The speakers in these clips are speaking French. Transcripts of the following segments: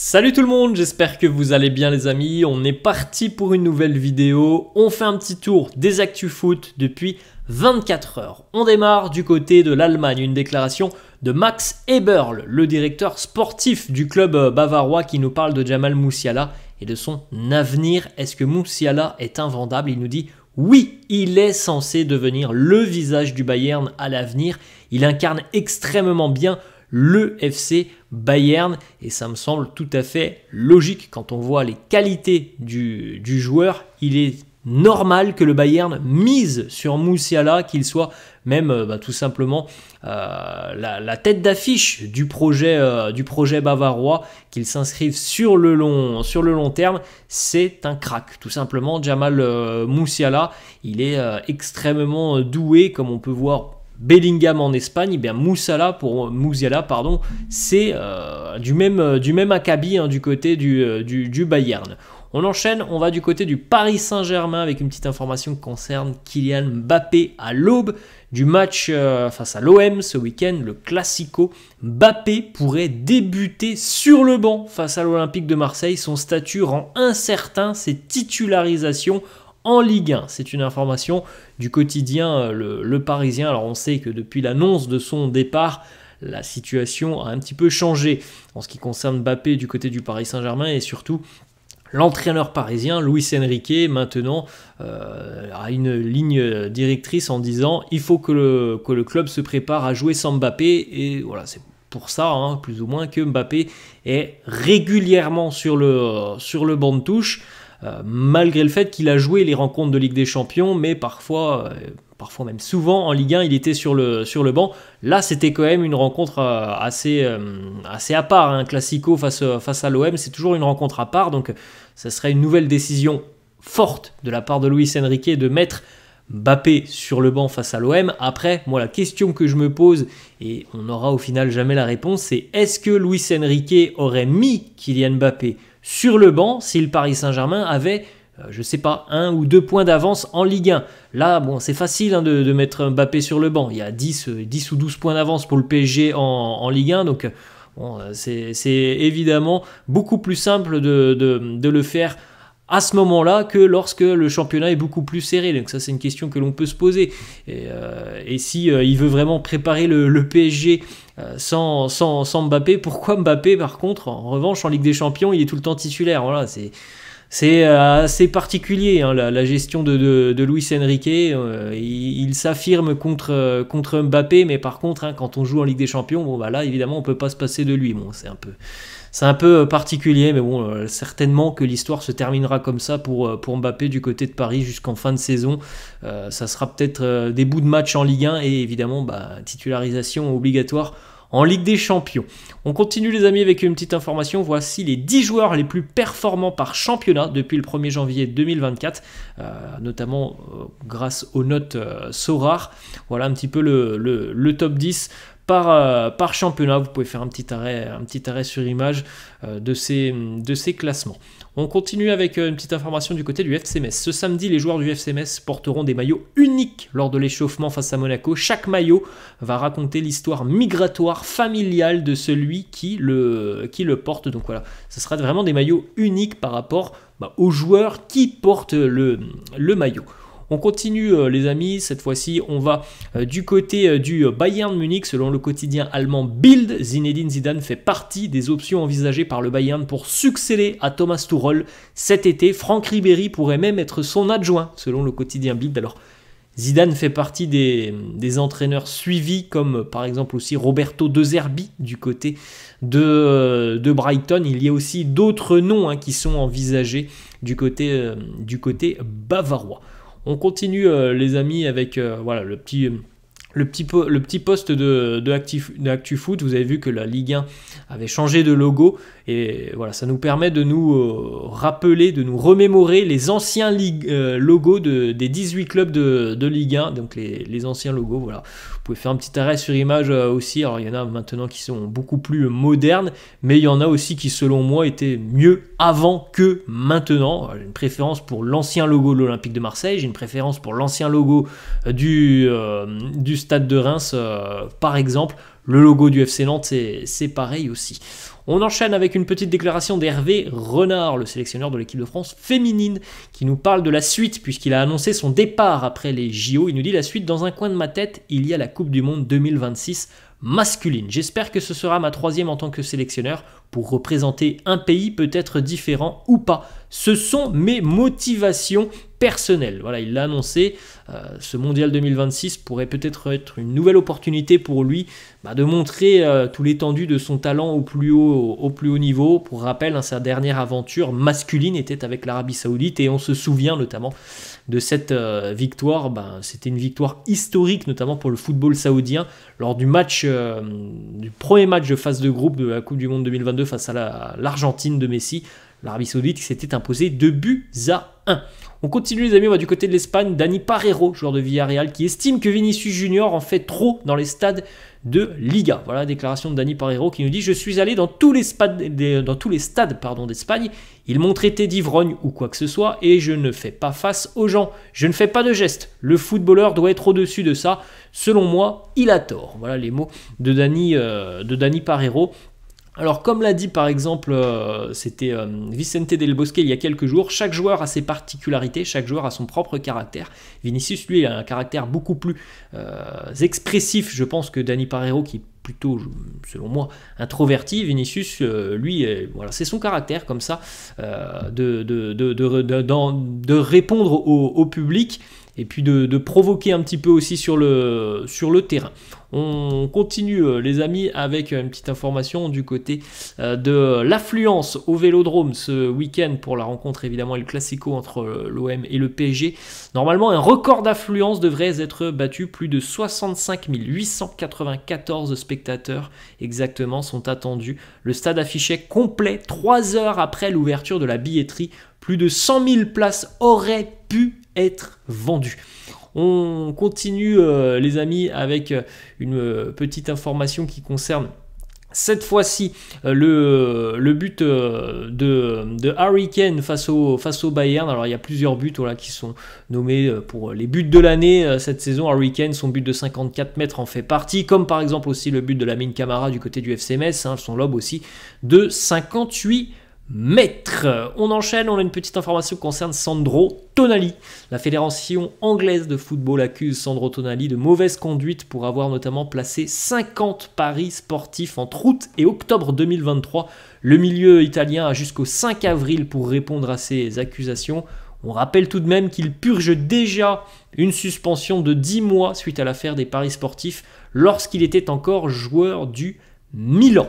Salut tout le monde, j'espère que vous allez bien les amis, on est parti pour une nouvelle vidéo, on fait un petit tour des actus foot depuis 24 heures. On démarre du côté de l'Allemagne, une déclaration de Max Eberl, le directeur sportif du club euh, bavarois qui nous parle de Jamal Moussiala et de son avenir. Est-ce que Moussiala est invendable Il nous dit oui, il est censé devenir le visage du Bayern à l'avenir, il incarne extrêmement bien le FC Bayern. Et ça me semble tout à fait logique quand on voit les qualités du, joueur. Il est normal que le Bayern mise sur Moussiala, qu'il soit même euh, bah, tout simplement euh, la, tête d'affiche du, projet euh, du projet bavarois, qu'il s'inscrive sur, le long, sur le long terme, c'est un crack. Tout simplement, Jamal Moussiala, il est extrêmement doué, comme on peut voir Bellingham en Espagne, eh bien Moussala pour pardon, c'est euh, du même euh, du même acabit hein, du côté euh, du, du, Bayern. On enchaîne, on va du côté du Paris Saint-Germain avec une petite information qui concerne Kylian Mbappé à l'aube du match face à l'OM ce week-end, le Classico. Mbappé pourrait débuter sur le banc face à l'Olympique de Marseille. Son statut rend incertain ses titularisations en Ligue 1. C'est une information du quotidien euh, le, Parisien. Alors on sait que depuis l'annonce de son départ, la situation a un petit peu changé en ce qui concerne Mbappé du côté du Paris Saint-Germain et surtout L'entraîneur parisien, louis Enrique, maintenant euh, a une ligne directrice en disant il faut que le, le club se prépare à jouer sans Mbappé. Et voilà, c'est pour ça, hein, plus ou moins, que Mbappé est régulièrement sur le, sur le banc de touche. Euh, malgré le fait qu'il a joué les rencontres de Ligue des Champions, mais parfois euh, parfois même souvent en Ligue 1, il était sur le, sur le banc. Là, c'était quand même une rencontre euh, assez, assez à part. Un hein. classico face, face à l'OM, c'est toujours une rencontre à part. Donc, ça serait une nouvelle décision forte de la part de Luis Enrique de mettre Bappé sur le banc face à l'OM. Après, moi, la question que je me pose, et on n'aura au final jamais la réponse, c'est est-ce que Luis Enrique aurait mis Kylian Mbappé sur le banc si le Paris Saint-Germain avait euh, je sais pas, un ou deux points d'avance en Ligue 1. Là, bon, c'est facile hein, de, mettre Mbappé sur le banc. Il y a 10, 10 euh, ou 12 points d'avance pour le PSG en, Ligue 1. Donc, euh, c'est évidemment beaucoup plus simple de, de le faire à ce moment-là que lorsque le championnat est beaucoup plus serré. Donc ça c'est une question que l'on peut se poser. Et, euh, si euh, il veut vraiment préparer le, PSG euh, sans, sans, Mbappé, pourquoi Mbappé par contre En revanche en Ligue des Champions il est tout le temps titulaire. Voilà, c'est c'est euh, assez particulier hein, la, gestion de, Luis Enrique. il, s'affirme contre, contre Mbappé, mais par contre, hein, quand on joue en Ligue des Champions, bon, bah là, évidemment, on peut pas se passer de lui. Bon, c'est un peu, c'est un peu euh, particulier, mais bon, euh, certainement que l'histoire se terminera comme ça pour, euh, pour Mbappé du côté de Paris jusqu'en fin de saison. ça sera peut-être des bouts de match en Ligue 1 et évidemment, bah, titularisation obligatoire en Ligue des Champions. On continue les amis avec une petite information, voici les 10 joueurs les plus performants par championnat depuis le 1er janvier 2024, notamment grâce aux notes euh, Voilà un petit peu le top 10 euh, par, championnat. Vous pouvez faire un petit arrêt, sur image euh, de, ces, classements. On continue avec euh, une petite information du côté du FCMS. Ce samedi, les joueurs du FCMS porteront des maillots uniques lors de l'échauffement face à Monaco. Chaque maillot va raconter l'histoire migratoire familiale de celui qui le, porte. Donc voilà, ce sera vraiment des maillots uniques par rapport bah, aux joueurs qui portent le maillot. On continue euh, les amis, cette fois-ci on va euh, du côté euh, du Bayern Munich selon le quotidien allemand Bild, Zinedine Zidane fait partie des options envisagées par le Bayern pour succéder à Thomas Tuchel cet été. Franck Ribéry pourrait même être son adjoint selon le quotidien Bild. Alors Zidane fait partie des, entraîneurs suivis, comme par exemple aussi Roberto De Zerbi du côté de, Brighton. Il y a aussi d'autres noms hein, qui sont envisagés du côté, du côté bavarois. On continue euh, les amis avec euh, voilà le petit euh, le petit, le petit, poste de, de, ActuFoot, vous avez vu que la Ligue 1 avait changé de logo. Et voilà, ça nous permet de nous euh, rappeler, de nous remémorer les anciens euh, logos des 18 clubs de, Ligue 1. Donc les, anciens logos, voilà. Vous pouvez faire un petit arrêt sur image euh, aussi. Alors il y en a maintenant qui sont beaucoup plus modernes, mais il y en a aussi qui, selon moi, étaient mieux avant que maintenant. J'ai une préférence pour l'ancien logo de l'Olympique de Marseille, j'ai une préférence pour l'ancien logo du, du stade de Reims, euh, par exemple. Le logo du FC Nantes, c'est pareil aussi. On enchaîne avec une petite déclaration d'Hervé Renard, le sélectionneur de l'équipe de France féminine, qui nous parle de la suite, puisqu'il a annoncé son départ après les JO. Il nous dit la suite dans un coin de ma tête, il y a la Coupe du Monde 2026 masculine. J'espère que ce sera ma troisième en tant que sélectionneur pour représenter un pays peut-être différent ou pas. Ce sont mes motivations personnel. Voilà, il l'a annoncé, euh, ce Mondial 2026 pourrait peut-être être une nouvelle opportunité pour lui bah, de montrer euh, tout l'étendue de son talent au plus haut, au, plus haut niveau. Pour rappel, hein, sa dernière aventure masculine était avec l'Arabie Saoudite et on se souvient notamment de cette euh, victoire. Bah, c'était une victoire historique notamment pour le football saoudien lors du match, du premier match de phase de groupe de la Coupe du Monde 2022 face à l'Argentine de Messi. L'Arabie Saoudite qui s'était imposé 2 buts à 1. On continue les amis, on va du côté de l'Espagne, Dani Parero, joueur de Villarreal, qui estime que Vinicius Junior en fait trop dans les stades de Liga. Voilà la déclaration de Dani Parero qui nous dit Je suis allé dans tous les, stades d'Espagne, ils m'ont traité d'ivrogne ou quoi que ce soit, et je ne fais pas face aux gens. Je ne fais pas de gestes. Le footballeur doit être au-dessus de ça. Selon moi, il a tort. Voilà les mots de Dani, euh, de Dani Parero alors comme l'a dit par exemple, euh, c'était euh, Vicente Del Bosque il y a quelques jours, chaque joueur a ses particularités, chaque joueur a son propre caractère. Vinicius, lui, a un caractère beaucoup plus euh, expressif, je pense, que Dani Parero qui est plutôt, selon moi, introverti. Vinicius, lui, voilà, c'est son caractère comme ça, de, répondre au public et puis de, provoquer un petit peu aussi sur le, terrain. On continue euh, les amis avec une petite information du côté euh, de l'affluence au Vélodrome ce week-end pour la rencontre évidemment et le classico entre euh, l'OM et le PSG. Normalement un record d'affluence devrait être battu, plus de 65 894 spectateurs exactement sont attendus. Le stade affichait complet 3 heures après l'ouverture de la billetterie. Plus de 100 000 places auraient pu être vendu. On continue euh, les amis avec euh, une euh, petite information qui concerne cette fois-ci, le, le, but de, de Harry Kane face au, face au Bayern, alors il y a plusieurs buts là qui sont nommés pour les buts de l'année cette saison. Harry Kane, son but de 54 mètres en fait partie, comme par exemple aussi le but de la mine Camara du côté du FC Metz, hein, son lobe aussi, de 58 mètres Maître On enchaîne, on a une petite information qui concerne Sandro Tonali. La fédération anglaise de football accuse Sandro Tonali de mauvaise conduite pour avoir notamment placé 50 paris sportifs entre août et octobre 2023. Le milieu italien a jusqu'au 5 avril pour répondre à ces accusations. On rappelle tout de même qu'il purge déjà une suspension de 10 mois suite à l'affaire des paris sportifs lorsqu'il était encore joueur du Milan.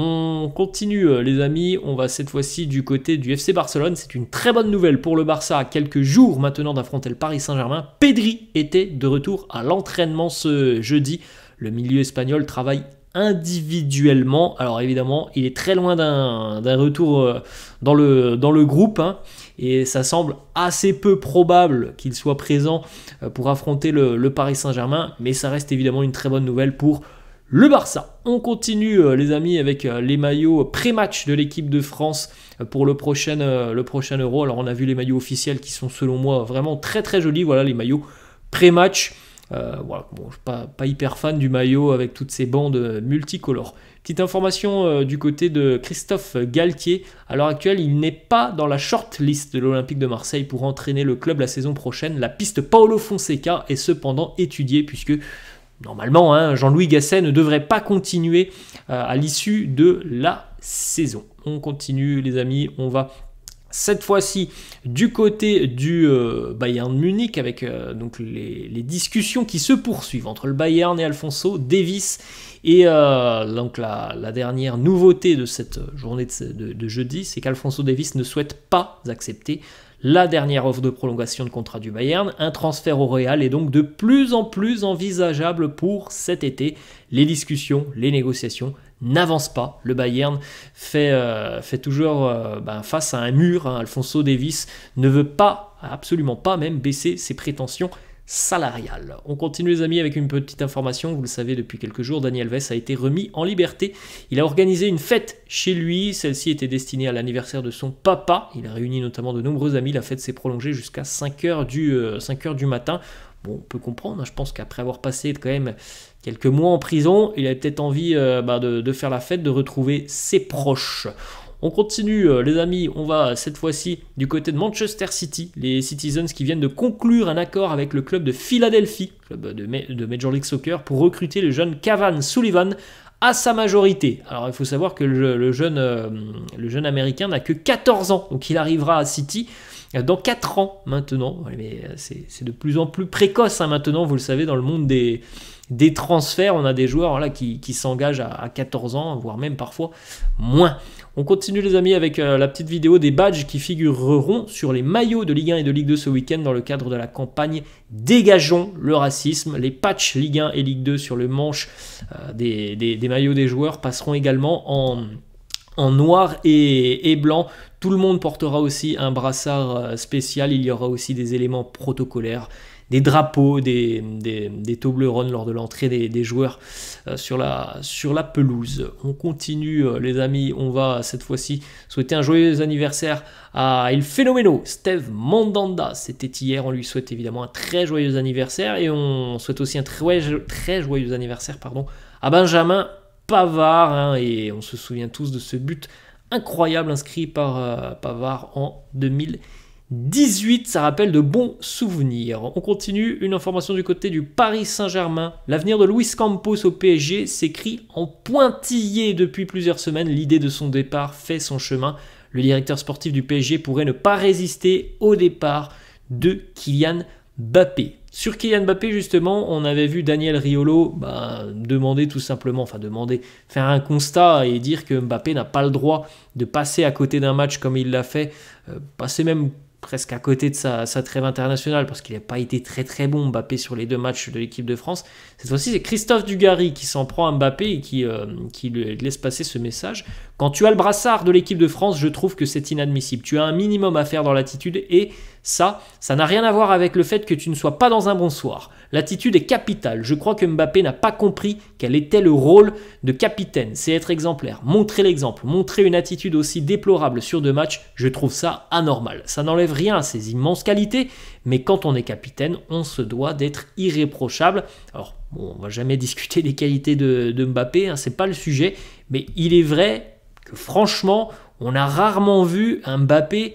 On continue euh, les amis, on va cette fois-ci du côté du FC Barcelone, c'est une très bonne nouvelle pour le Barça, quelques jours maintenant d'affronter le Paris Saint-Germain, Pedri était de retour à l'entraînement ce jeudi, le milieu espagnol travaille individuellement, alors évidemment il est très loin d'un retour euh, dans le, dans le groupe, hein. et ça semble assez peu probable qu'il soit présent euh, pour affronter le, le Paris Saint-Germain, mais ça reste évidemment une très bonne nouvelle pour le Barça. On continue euh, les amis avec euh, les maillots pré-match de l'équipe de France euh, pour le prochain, le prochain Euro. Alors on a vu les maillots officiels qui sont selon moi vraiment très très jolis. Voilà les maillots pré-match. voilà, bon, suis pas, hyper fan du maillot avec toutes ces bandes multicolores. Petite information du côté de Christophe Galtier. À l'heure actuelle, il n'est pas dans la short list de l'Olympique de Marseille pour entraîner le club la saison prochaine. La piste Paolo Fonseca est cependant étudiée puisque normalement, hein, Jean-Louis Gasset ne devrait pas continuer euh, à l'issue de la saison. On continue les amis, on va cette fois-ci du côté du euh, Bayern Munich avec euh, donc les, discussions qui se poursuivent entre le Bayern et Alfonso Davis et donc la, dernière nouveauté de cette journée de, jeudi c'est qu'Alfonso Davis ne souhaite pas accepter la dernière offre de prolongation de contrat du Bayern, un transfert au Real est donc de plus en plus envisageable pour cet été. Les discussions, les négociations n'avancent pas. Le Bayern fait, euh, toujours euh, ben, face à un mur. Hein. Alfonso Davis ne veut pas, absolument pas même, baisser ses prétentions salariale. On continue les amis avec une petite information, vous le savez depuis quelques jours, Daniel Vess a été remis en liberté. Il a organisé une fête chez lui, celle-ci était destinée à l'anniversaire de son papa, il a réuni notamment de nombreux amis, la fête s'est prolongée jusqu'à 5h du, euh, du matin. Bon, on peut comprendre, hein. je pense qu'après avoir passé quand même quelques mois en prison, il a peut-être envie euh, bah, de faire la fête, de retrouver ses proches. On continue euh, les amis, on va euh, cette fois-ci du côté de Manchester City, les Citizens qui viennent de conclure un accord avec le club de Philadelphie, club de Major League Soccer, pour recruter le jeune Cavan Sullivan à sa majorité. Alors il faut savoir que le, jeune, euh, le jeune américain n'a que 14 ans, donc il arrivera à City euh, dans 4 ans maintenant, mais euh, c'est de plus en plus précoce hein, maintenant, vous le savez, dans le monde des, des transferts, on a des joueurs là, qui, s'engagent à, 14 ans, voire même parfois moins. On continue les amis avec euh, la petite vidéo des badges qui figureront sur les maillots de Ligue 1 et de Ligue 2 ce week-end dans le cadre de la campagne Dégageons le racisme. Les patchs Ligue 1 et Ligue 2 sur le manche des maillots des joueurs passeront également en en noir et, blanc. Tout le monde portera aussi un brassard euh, spécial. Il y aura aussi des éléments protocolaires, des drapeaux, des, des, des lors de l'entrée des, joueurs euh, sur la, sur la pelouse. On continue, euh, les amis. On va cette fois-ci souhaiter un joyeux anniversaire à Il Phénoméno, Steve Mandanda. C'était hier. On lui souhaite évidemment un très joyeux anniversaire et on souhaite aussi un très, très joyeux anniversaire pardon, à Benjamin Pavard, hein, et on se souvient tous de ce but incroyable inscrit par euh, Pavard en 2018. Ça rappelle de bons souvenirs. On continue, une information du côté du Paris Saint-Germain. L'avenir de Luis Campos au PSG s'écrit en pointillé depuis plusieurs semaines. L'idée de son départ fait son chemin. Le directeur sportif du PSG pourrait ne pas résister au départ de Kylian Mbappé. Sur Kylian Mbappé, justement, on avait vu Daniel Riolo bah, demander tout simplement, enfin demander, faire un constat et dire que Mbappé n'a pas le droit de passer à côté d'un match comme il l'a fait, euh, passer même presque à côté de sa, trêve internationale, parce qu'il n'a pas été très très bon Mbappé sur les deux matchs de l'équipe de France. Cette fois-ci, c'est Christophe Dugarry qui s'en prend à Mbappé et qui, euh, qui lui laisse passer ce message. Quand tu as le brassard de l'équipe de France, je trouve que c'est inadmissible. Tu as un minimum à faire dans l'attitude et ça, ça n'a rien à voir avec le fait que tu ne sois pas dans un bon soir. L'attitude est capitale. Je crois que Mbappé n'a pas compris quel était le rôle de capitaine. C'est être exemplaire, montrer l'exemple, montrer une attitude aussi déplorable sur deux matchs, je trouve ça anormal. Ça n'enlève rien à ses immenses qualités, mais quand on est capitaine, on se doit d'être irréprochable. Alors, bon, on va jamais discuter des qualités de, Mbappé, hein, ce n'est pas le sujet, mais il est vrai franchement, on a rarement vu un Mbappé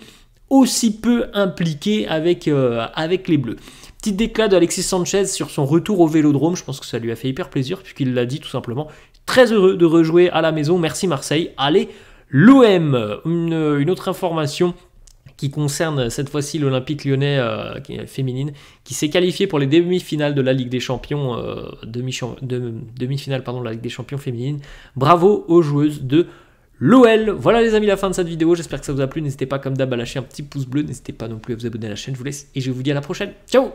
aussi peu impliqué avec, euh, avec les Bleus. Petit déclat d'Alexis Sanchez sur son retour au Vélodrome, je pense que ça lui a fait hyper plaisir puisqu'il l'a dit tout simplement, très heureux de rejouer à la maison, merci Marseille, allez l'OM une, autre information qui concerne cette fois-ci l'Olympique lyonnais euh, féminine, qui s'est qualifiée pour les demi-finales de la Ligue des Champions, euh, demi-finale pardon, de la Ligue des Champions féminine. Bravo aux joueuses de l'OL. Voilà les amis la fin de cette vidéo, j'espère que ça vous a plu. N'hésitez pas comme d'hab à lâcher un petit pouce bleu, n'hésitez pas non plus à vous abonner à la chaîne, je vous laisse et je vous dis à la prochaine. Ciao